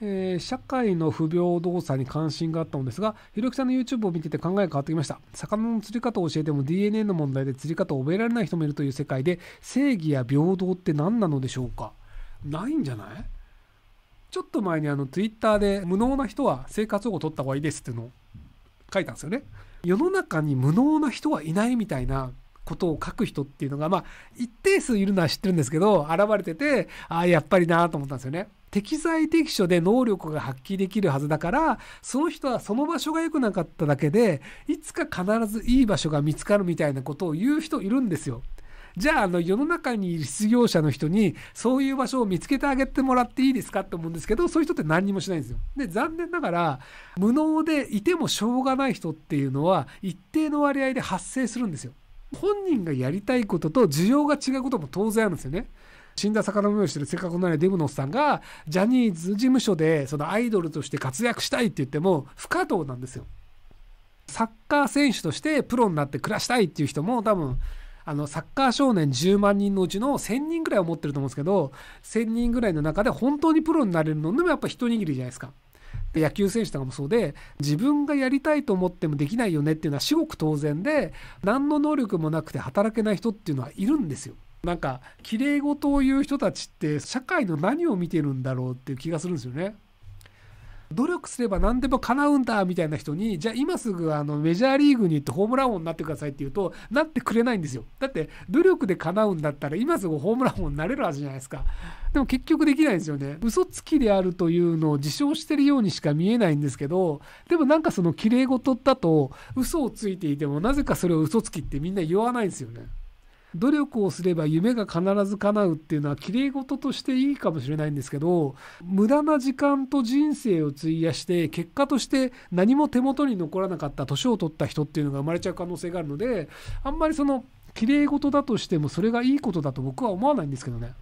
えー、社会の不平等さに関心があったのですが、ひろゆきさんの YouTube を見てて考えが変わってきました。魚の釣り方を教えても DNA の問題で釣り方を覚えられない人もいるという世界で、正義や平等って何なのでしょうかないんじゃないちょっと前にあの Twitter で無能な人は生活保護取った方がいいですっていうのを書いたんですよね。世の中に無能な人はいないみたいなことを書く人っていうのが、まあ、一定数いるのは知ってるんですけど、現れてて、ああ、やっぱりなと思ったんですよね。適材適所で能力が発揮できるはずだから、その人はその場所が良くなかっただけで、いつか必ずいい場所が見つかるみたいなことを言う人いるんですよ。じゃあ、あの、世の中にいる失業者の人に、そういう場所を見つけてあげてもらっていいですかって思うんですけど、そういう人って何にもしないんですよ。で、残念ながら、無能でいてもしょうがない人っていうのは、一定の割合で発生するんですよ。本人がやりたいことと需要が違うことも当然あるんですよね。死んだ魚の目をしてるせっかくのないデブノスさんがジャニーズ事務所でそのアイドルとして活躍したいって言っても不可能なんですよ。サッカー選手としてプロになって暮らしたいっていう人も多分あのサッカー少年10万人のうちの1000人ぐらいは持ってると思うんですけど1000人ぐらいの中で本当にプロになれるのでもやっぱ一握りじゃないですか。野球選手とかもそうで自分がやりたいと思ってもできないよねっていうのは至極当然で何の能力もなくて働けない人っていうのはいるんですよ。なんか綺麗事を言う人たちって社会の何を見てるんだろうっていう気がするんですよね。努力すれば何でも叶うんだみたいな人にじゃあ今すぐあのメジャーリーグに行ってホームラン王になってくださいって言うとなってくれないんですよだって努力で叶うんだったら今すぐホームラン王になれるはずじゃないですかでも結局できないんですよね嘘つきであるというのを自称してるようにしか見えないんですけどでもなんかその綺麗事だと嘘をついていてもなぜかそれを嘘つきってみんな言わないんですよね努力をすれば夢が必ず叶うっていうのはきれい事としていいかもしれないんですけど無駄な時間と人生を費やして結果として何も手元に残らなかった年を取った人っていうのが生まれちゃう可能性があるのであんまりそのきれい事だとしてもそれがいいことだと僕は思わないんですけどね。